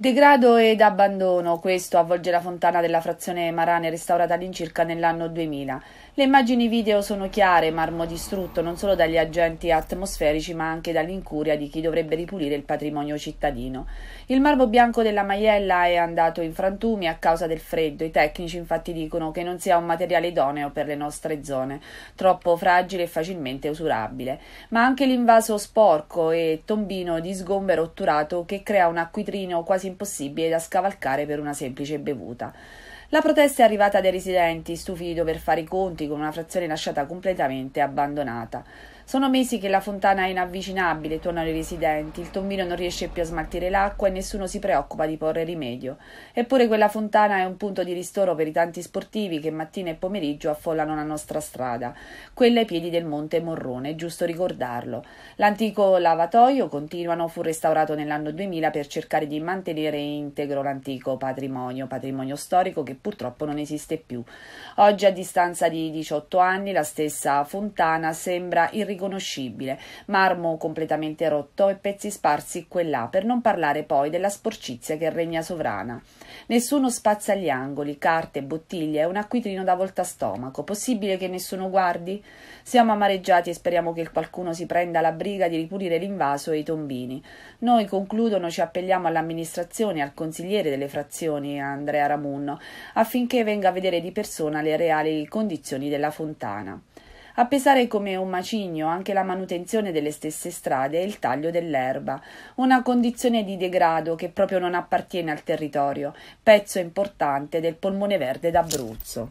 Degrado ed abbandono, questo avvolge la fontana della frazione Marane restaurata all'incirca nell'anno 2000. Le immagini video sono chiare, marmo distrutto non solo dagli agenti atmosferici ma anche dall'incuria di chi dovrebbe ripulire il patrimonio cittadino. Il marmo bianco della maiella è andato in frantumi a causa del freddo, i tecnici infatti dicono che non sia un materiale idoneo per le nostre zone, troppo fragile e facilmente usurabile, ma anche l'invaso sporco e tombino di sgombero otturato che crea un acquitrino quasi impossibile da scavalcare per una semplice bevuta. La protesta è arrivata dai residenti, stufi di dover fare i conti con una frazione lasciata completamente abbandonata. Sono mesi che la fontana è inavvicinabile, tornano i residenti, il tombino non riesce più a smaltire l'acqua e nessuno si preoccupa di porre rimedio. Eppure quella fontana è un punto di ristoro per i tanti sportivi che mattina e pomeriggio affollano la nostra strada, quella ai piedi del Monte Morrone, è giusto ricordarlo. L'antico lavatoio, continuano, fu restaurato nell'anno 2000 per cercare di mantenere integro l'antico patrimonio, patrimonio storico che purtroppo non esiste più. Oggi, a distanza di 18 anni, la stessa fontana sembra irriconoscibile, marmo completamente rotto e pezzi sparsi qua e là, per non parlare poi della sporcizia che regna sovrana. Nessuno spazza gli angoli, carte, bottiglie, è un acquitrino da volta stomaco. Possibile che nessuno guardi? Siamo amareggiati e speriamo che qualcuno si prenda la briga di ripulire l'invaso e i tombini. Noi, concludono, ci appelliamo all'amministrazione, al consigliere delle frazioni, Andrea Ramunno, affinché venga a vedere di persona le reali condizioni della fontana. A pesare come un macigno anche la manutenzione delle stesse strade e il taglio dell'erba, una condizione di degrado che proprio non appartiene al territorio, pezzo importante del polmone verde d'Abruzzo.